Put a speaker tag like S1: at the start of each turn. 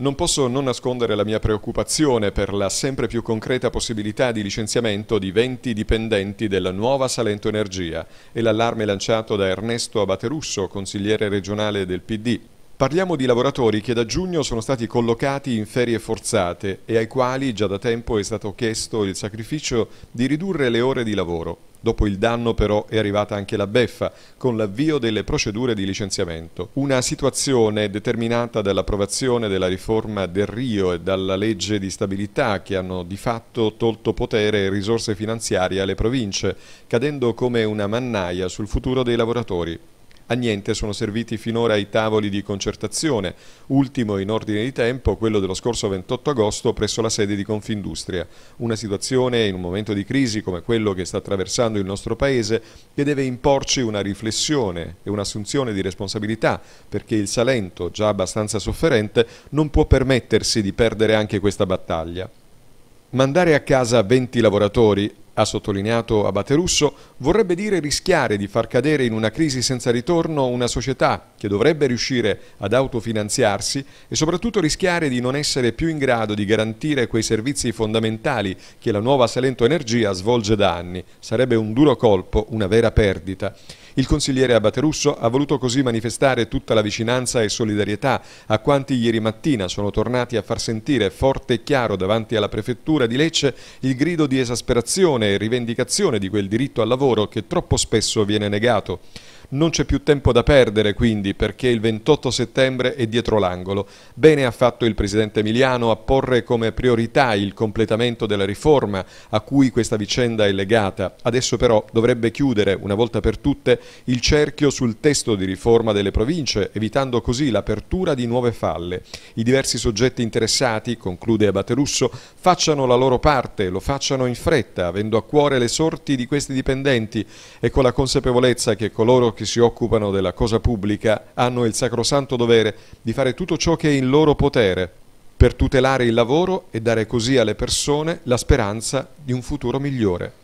S1: Non posso non nascondere la mia preoccupazione per la sempre più concreta possibilità di licenziamento di 20 dipendenti della nuova Salento Energia e l'allarme lanciato da Ernesto Abaterusso, consigliere regionale del PD. Parliamo di lavoratori che da giugno sono stati collocati in ferie forzate e ai quali già da tempo è stato chiesto il sacrificio di ridurre le ore di lavoro. Dopo il danno però è arrivata anche la beffa con l'avvio delle procedure di licenziamento. Una situazione determinata dall'approvazione della riforma del Rio e dalla legge di stabilità che hanno di fatto tolto potere e risorse finanziarie alle province, cadendo come una mannaia sul futuro dei lavoratori. A niente sono serviti finora i tavoli di concertazione, ultimo in ordine di tempo quello dello scorso 28 agosto presso la sede di Confindustria. Una situazione in un momento di crisi come quello che sta attraversando il nostro Paese che deve imporci una riflessione e un'assunzione di responsabilità perché il Salento, già abbastanza sofferente, non può permettersi di perdere anche questa battaglia. Mandare a casa 20 lavoratori ha sottolineato Abate Russo, vorrebbe dire rischiare di far cadere in una crisi senza ritorno una società che dovrebbe riuscire ad autofinanziarsi e soprattutto rischiare di non essere più in grado di garantire quei servizi fondamentali che la nuova Salento Energia svolge da anni. Sarebbe un duro colpo, una vera perdita. Il consigliere Abate Russo ha voluto così manifestare tutta la vicinanza e solidarietà a quanti ieri mattina sono tornati a far sentire forte e chiaro davanti alla prefettura di Lecce il grido di esasperazione e rivendicazione di quel diritto al lavoro che troppo spesso viene negato. Non c'è più tempo da perdere quindi perché il 28 settembre è dietro l'angolo. Bene ha fatto il Presidente Emiliano a porre come priorità il completamento della riforma a cui questa vicenda è legata. Adesso però dovrebbe chiudere una volta per tutte il cerchio sul testo di riforma delle province, evitando così l'apertura di nuove falle. I diversi soggetti interessati, conclude Abate Russo, facciano la loro parte, lo facciano in fretta, avendo a cuore le sorti di questi dipendenti e con la consapevolezza che coloro che si occupano della cosa pubblica hanno il sacrosanto dovere di fare tutto ciò che è in loro potere per tutelare il lavoro e dare così alle persone la speranza di un futuro migliore.